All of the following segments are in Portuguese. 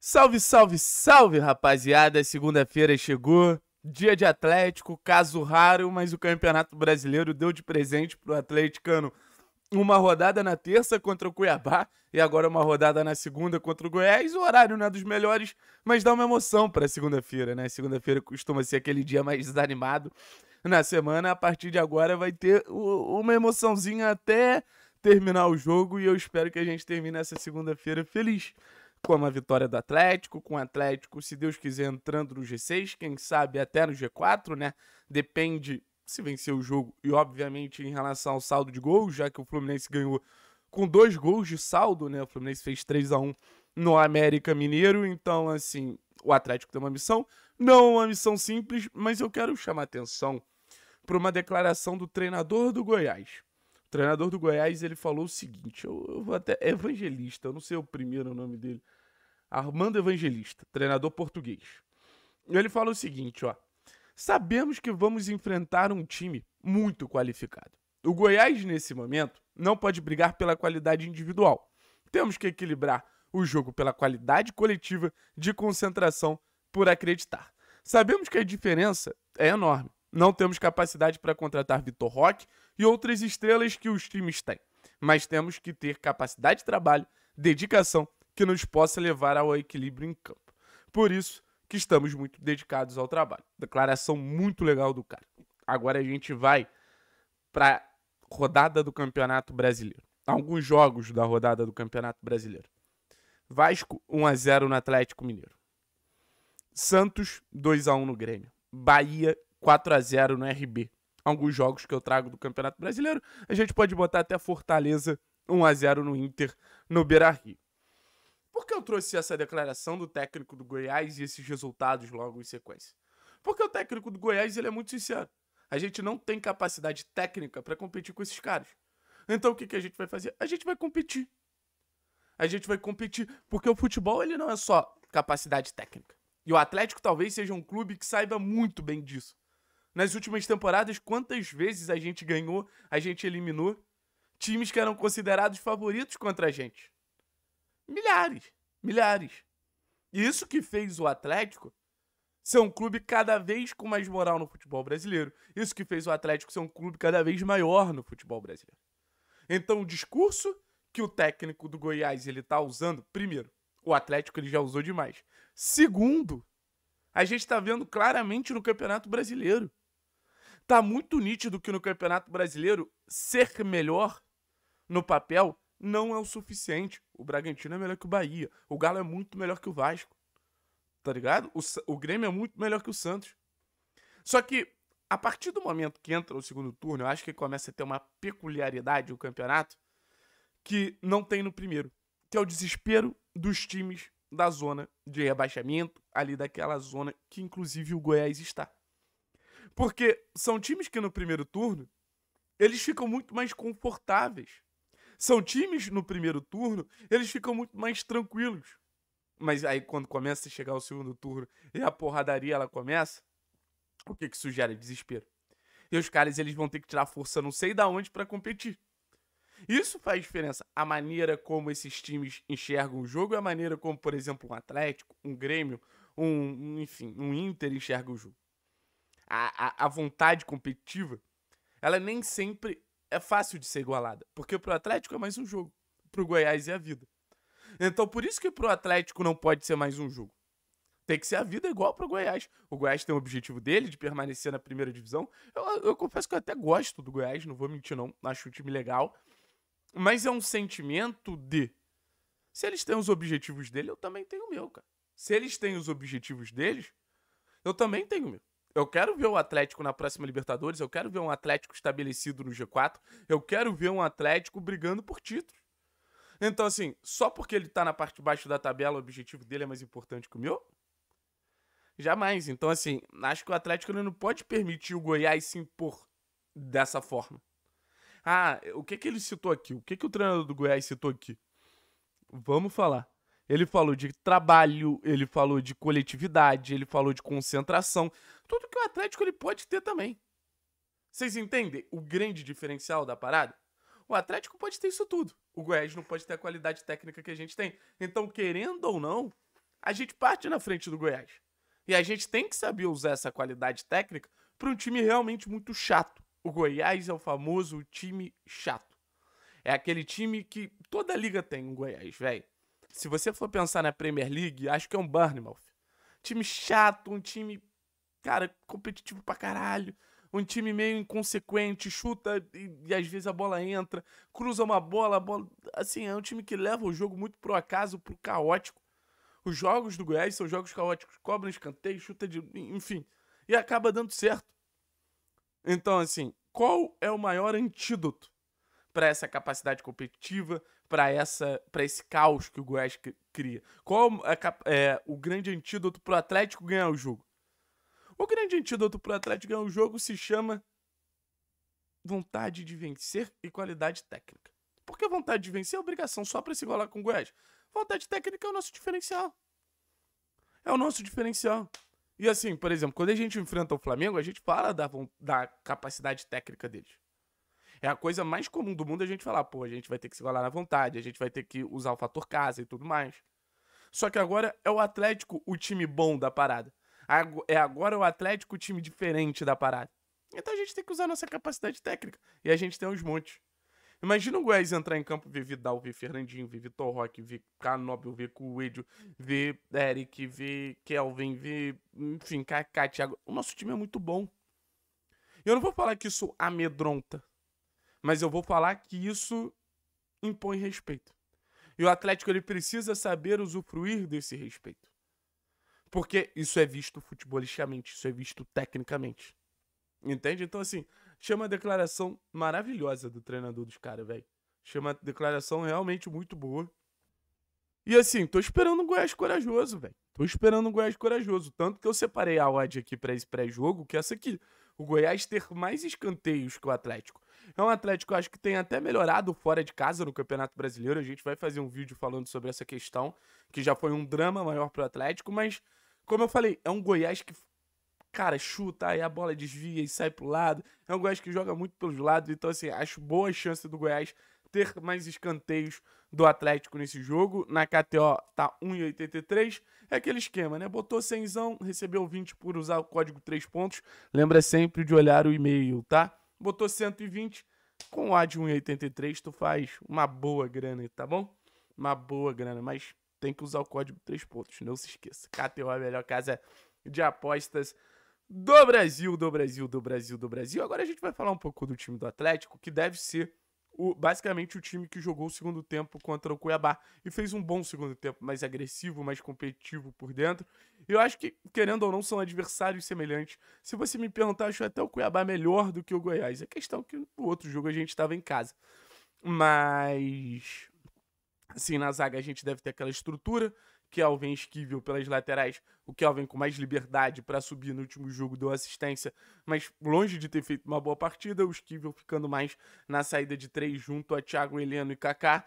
Salve, salve, salve, rapaziada! Segunda-feira chegou, dia de Atlético, caso raro, mas o Campeonato Brasileiro deu de presente pro atleticano uma rodada na terça contra o Cuiabá e agora uma rodada na segunda contra o Goiás. O horário não é dos melhores, mas dá uma emoção para segunda-feira, né? Segunda-feira costuma ser aquele dia mais desanimado na semana. A partir de agora vai ter uma emoçãozinha até terminar o jogo e eu espero que a gente termine essa segunda-feira feliz com a vitória do Atlético, com o Atlético, se Deus quiser, entrando no G6, quem sabe até no G4, né? Depende se vencer o jogo e, obviamente, em relação ao saldo de gols, já que o Fluminense ganhou com dois gols de saldo, né? O Fluminense fez 3 a 1 no América Mineiro, então, assim, o Atlético tem uma missão, não uma missão simples, mas eu quero chamar atenção para uma declaração do treinador do Goiás. O treinador do Goiás, ele falou o seguinte, eu, eu vou até... É evangelista, eu não sei o primeiro nome dele Armando Evangelista, treinador português. Ele fala o seguinte, ó. Sabemos que vamos enfrentar um time muito qualificado. O Goiás, nesse momento, não pode brigar pela qualidade individual. Temos que equilibrar o jogo pela qualidade coletiva de concentração por acreditar. Sabemos que a diferença é enorme. Não temos capacidade para contratar Vitor Roque e outras estrelas que os times têm, mas temos que ter capacidade de trabalho, dedicação que nos possa levar ao equilíbrio em campo. Por isso que estamos muito dedicados ao trabalho. Declaração muito legal do cara. Agora a gente vai para rodada do Campeonato Brasileiro. Alguns jogos da rodada do Campeonato Brasileiro. Vasco 1 a 0 no Atlético Mineiro. Santos 2 a 1 no Grêmio. Bahia 4 a 0 no RB. Alguns jogos que eu trago do Campeonato Brasileiro, a gente pode botar até Fortaleza 1 a 0 no Inter no Beira-Rio. Por que eu trouxe essa declaração do técnico do Goiás e esses resultados logo em sequência? Porque o técnico do Goiás ele é muito sincero. A gente não tem capacidade técnica para competir com esses caras. Então o que, que a gente vai fazer? A gente vai competir. A gente vai competir porque o futebol ele não é só capacidade técnica. E o Atlético talvez seja um clube que saiba muito bem disso. Nas últimas temporadas, quantas vezes a gente ganhou, a gente eliminou times que eram considerados favoritos contra a gente. Milhares, milhares. Isso que fez o Atlético ser um clube cada vez com mais moral no futebol brasileiro. Isso que fez o Atlético ser um clube cada vez maior no futebol brasileiro. Então, o discurso que o técnico do Goiás ele tá usando, primeiro, o Atlético ele já usou demais. Segundo, a gente está vendo claramente no Campeonato Brasileiro. Tá muito nítido que no Campeonato Brasileiro ser melhor no papel não é o suficiente. O Bragantino é melhor que o Bahia. O Galo é muito melhor que o Vasco. Tá ligado? O, o Grêmio é muito melhor que o Santos. Só que, a partir do momento que entra o segundo turno, eu acho que começa a ter uma peculiaridade o campeonato que não tem no primeiro. Que é o desespero dos times da zona de rebaixamento, ali daquela zona que inclusive o Goiás está. Porque são times que no primeiro turno eles ficam muito mais confortáveis são times no primeiro turno, eles ficam muito mais tranquilos. Mas aí quando começa a chegar o segundo turno e a porradaria ela começa, o que que sugere desespero? E os caras eles vão ter que tirar força não sei da onde para competir. Isso faz diferença. A maneira como esses times enxergam o jogo e a maneira como, por exemplo, um Atlético, um Grêmio, um, enfim, um Inter enxerga o jogo. A, a, a vontade competitiva, ela nem sempre é fácil de ser igualada. Porque pro Atlético é mais um jogo. Pro Goiás é a vida. Então por isso que pro Atlético não pode ser mais um jogo. Tem que ser a vida igual pro Goiás. O Goiás tem o objetivo dele de permanecer na primeira divisão. Eu, eu confesso que eu até gosto do Goiás, não vou mentir não. Acho o time legal. Mas é um sentimento de. Se eles têm os objetivos dele, eu também tenho o meu, cara. Se eles têm os objetivos deles, eu também tenho o meu. Eu quero ver o um Atlético na próxima Libertadores, eu quero ver um Atlético estabelecido no G4, eu quero ver um Atlético brigando por título. Então, assim, só porque ele tá na parte de baixo da tabela, o objetivo dele é mais importante que o meu? Jamais. Então, assim, acho que o Atlético não pode permitir o Goiás se impor dessa forma. Ah, o que que ele citou aqui? O que que o treinador do Goiás citou aqui? Vamos falar. Ele falou de trabalho, ele falou de coletividade, ele falou de concentração. Tudo que o Atlético ele pode ter também. Vocês entendem o grande diferencial da parada? O Atlético pode ter isso tudo. O Goiás não pode ter a qualidade técnica que a gente tem. Então, querendo ou não, a gente parte na frente do Goiás. E a gente tem que saber usar essa qualidade técnica para um time realmente muito chato. O Goiás é o famoso time chato. É aquele time que toda liga tem um Goiás, velho se você for pensar na Premier League, acho que é um Bournemouth. Time chato, um time, cara, competitivo pra caralho. Um time meio inconsequente, chuta e, e às vezes a bola entra, cruza uma bola, a bola. Assim, é um time que leva o jogo muito pro acaso, pro caótico. Os jogos do Goiás são jogos caóticos, cobram escanteio, chuta de. enfim. E acaba dando certo. Então, assim, qual é o maior antídoto para essa capacidade competitiva, para essa para esse caos que o Goiás cria? Qual é, é, o grande antídoto pro Atlético ganhar o jogo? O grande antídoto pro Atlético ganhar o jogo se chama vontade de vencer e qualidade técnica. Porque vontade de vencer é obrigação só para se igualar com o Goiás. Vontade técnica é o nosso diferencial. É o nosso diferencial. E assim, por exemplo, quando a gente enfrenta o Flamengo, a gente fala da, da capacidade técnica deles. É a coisa mais comum do mundo a gente falar, pô, a gente vai ter que se igualar na vontade, a gente vai ter que usar o fator casa e tudo mais. Só que agora é o Atlético o time bom da parada. É agora o Atlético o time diferente da parada. Então a gente tem que usar nossa capacidade técnica. E a gente tem uns montes. Imagina o Goiás entrar em campo, ver Vidal, ver Fernandinho, ver Vitor Roque, ver Canóbio, ver Coelho, ver Eric, ver Kelvin, ver, enfim, Kaká, Thiago. O nosso time é muito bom. E eu não vou falar que isso amedronta. Mas eu vou falar que isso impõe respeito. E o Atlético ele precisa saber usufruir desse respeito. Porque isso é visto futebolisticamente, isso é visto tecnicamente. Entende? Então, assim, chama a declaração maravilhosa do treinador dos caras, velho. Chama a declaração realmente muito boa. E assim, tô esperando um Goiás corajoso, velho. Tô esperando um Goiás corajoso. Tanto que eu separei a odd aqui pra esse pré-jogo, que é essa aqui. O Goiás ter mais escanteios que o Atlético. É um Atlético, acho que tem até melhorado fora de casa no Campeonato Brasileiro. A gente vai fazer um vídeo falando sobre essa questão, que já foi um drama maior pro Atlético, mas, como eu falei, é um Goiás que cara, chuta, aí a bola desvia e sai pro lado. É um Goiás que joga muito pelos lados, então, assim, acho boa chance do Goiás ter mais escanteios do Atlético nesse jogo. Na KTO tá 1,83. É aquele esquema, né? Botou 100, recebeu 20 por usar o código 3 pontos. Lembra sempre de olhar o e-mail, tá? Botou 120, com o A de 1,83 tu faz uma boa grana, tá bom? Uma boa grana, mas tem que usar o código 3 pontos, não se esqueça. KTO é a melhor casa de apostas do Brasil, do Brasil, do Brasil, do Brasil. Agora a gente vai falar um pouco do time do Atlético, que deve ser o, basicamente o time que jogou o segundo tempo contra o Cuiabá. E fez um bom segundo tempo, mais agressivo, mais competitivo por dentro. E eu acho que, querendo ou não, são adversários semelhantes. Se você me perguntar, acho até o Cuiabá melhor do que o Goiás. A é questão que no outro jogo a gente estava em casa. Mas Sim, na zaga a gente deve ter aquela estrutura. Kelvin é esquivel pelas laterais. O Kelvin com mais liberdade para subir no último jogo deu assistência, mas longe de ter feito uma boa partida. O esquivel ficando mais na saída de três junto a Thiago Heleno e Kaká.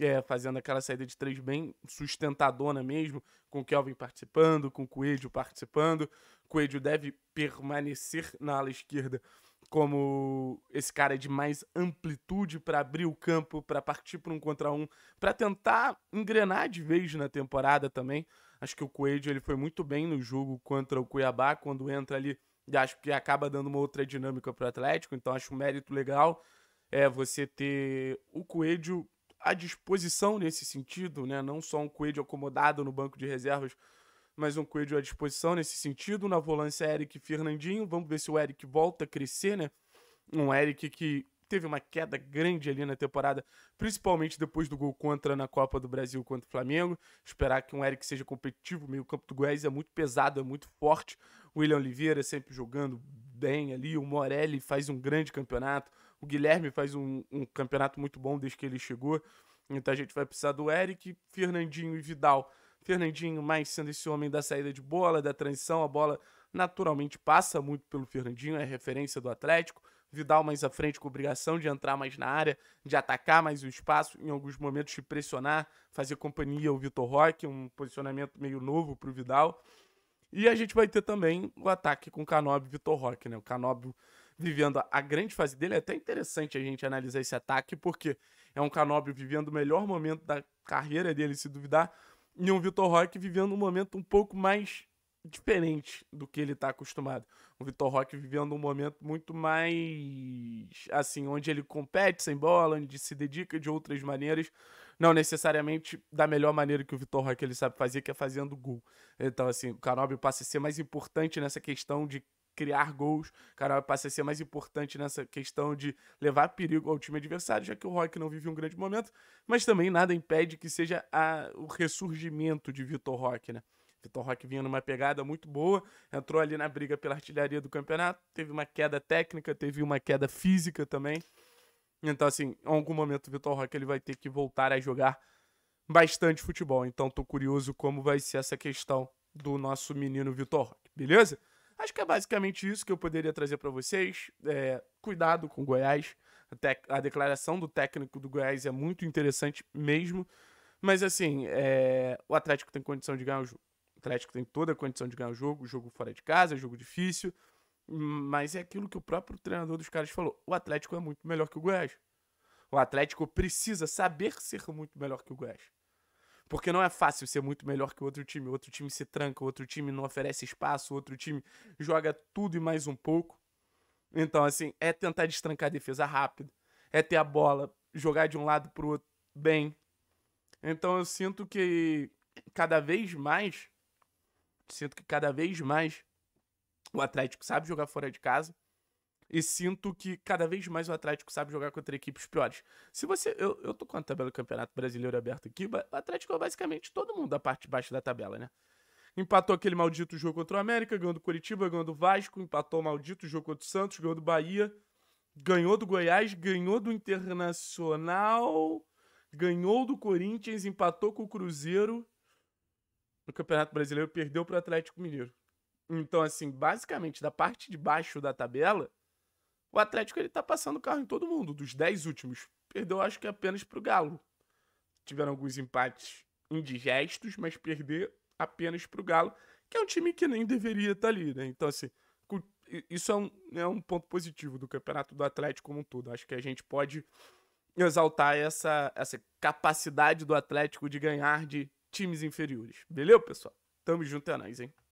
É, fazendo aquela saída de três bem sustentadona mesmo, com o Kelvin participando, com o Coelho participando. Coelho deve permanecer na ala esquerda como esse cara de mais amplitude para abrir o campo, para partir para um contra um, para tentar engrenar de vez na temporada também. Acho que o Coelho ele foi muito bem no jogo contra o Cuiabá quando entra ali, acho que acaba dando uma outra dinâmica para o Atlético. Então acho um mérito legal é você ter o Coelho à disposição nesse sentido, né? Não só um Coelho acomodado no banco de reservas, mais um Coelho à disposição nesse sentido. Na volância, Eric Fernandinho. Vamos ver se o Eric volta a crescer, né? Um Eric que teve uma queda grande ali na temporada, principalmente depois do gol contra na Copa do Brasil contra o Flamengo. Esperar que um Eric seja competitivo, meio campo do Goiás é muito pesado, é muito forte. O William Oliveira sempre jogando bem ali, o Morelli faz um grande campeonato, o Guilherme faz um, um campeonato muito bom desde que ele chegou. Então a gente vai precisar do Eric, Fernandinho e Vidal Fernandinho mais sendo esse homem da saída de bola, da transição, a bola naturalmente passa muito pelo Fernandinho, é referência do Atlético. Vidal mais à frente com obrigação de entrar mais na área, de atacar mais o espaço, em alguns momentos de pressionar, fazer companhia ao Vitor Roque, um posicionamento meio novo para o Vidal. E a gente vai ter também o ataque com o Canóbio e Vitor Roque, né? O Canóbio vivendo a grande fase dele. É até interessante a gente analisar esse ataque, porque é um Canóbio vivendo o melhor momento da carreira dele, se duvidar, e um Vitor Roque vivendo um momento um pouco mais diferente do que ele está acostumado. O Vitor Roque vivendo um momento muito mais assim, onde ele compete sem bola, onde se dedica de outras maneiras, não necessariamente da melhor maneira que o Vitor Roque ele sabe fazer, que é fazendo gol. Então assim, o Canobi passa a ser mais importante nessa questão de criar gols. Cara, passa a ser mais importante nessa questão de levar perigo ao time adversário, já que o Rock não vive um grande momento, mas também nada impede que seja a, o ressurgimento de Vitor Roque, né? Vitor Roque vinha numa pegada muito boa, entrou ali na briga pela artilharia do campeonato, teve uma queda técnica, teve uma queda física também. Então, assim, em algum momento o Vitor Roque ele vai ter que voltar a jogar bastante futebol. Então, tô curioso como vai ser essa questão do nosso menino Vitor Roque, beleza? Acho que é basicamente isso que eu poderia trazer para vocês. É, cuidado com o Goiás. A, a, declaração do técnico do Goiás é muito interessante mesmo. Mas assim, é, o Atlético tem condição de ganhar o jogo. O Atlético tem toda a condição de ganhar o jogo. Jogo fora de casa, jogo difícil. Mas é aquilo que o próprio treinador dos caras falou. O Atlético é muito melhor que o Goiás. O Atlético precisa saber ser muito melhor que o Goiás. Porque não é fácil ser muito melhor que o outro time. O outro time se tranca, o outro time não oferece espaço, o outro time joga tudo e mais um pouco. Então, assim, é tentar destrancar a defesa rápido, é ter a bola, jogar de um lado pro outro bem. Então, eu sinto que cada vez mais, sinto que cada vez mais o Atlético sabe jogar fora de casa e sinto que cada vez mais o Atlético sabe jogar contra equipes piores. Se você. Eu, eu tô com a tabela do Campeonato Brasileiro aberta aqui, o Atlético é basicamente todo mundo da parte de baixo da tabela, né? Empatou aquele maldito jogo contra o América, ganhou do Curitiba, ganhou do Vasco, empatou o maldito jogo contra o Santos, ganhou do Bahia, ganhou do Goiás, ganhou do Internacional, ganhou do Corinthians, empatou com o Cruzeiro. No Campeonato Brasileiro perdeu para o Atlético Mineiro. Então, assim, basicamente, da parte de baixo da tabela, o Atlético ele tá passando carro em todo mundo, dos 10 últimos. Perdeu, acho que apenas pro Galo. Tiveram alguns empates indigestos, mas perder apenas pro Galo, que é um time que nem deveria estar tá ali, né? Então, assim, isso é um, é um ponto positivo do campeonato do Atlético como um todo. Acho que a gente pode exaltar essa, essa capacidade do Atlético de ganhar de times inferiores. Beleza, pessoal? Tamo junto, é nóis, hein?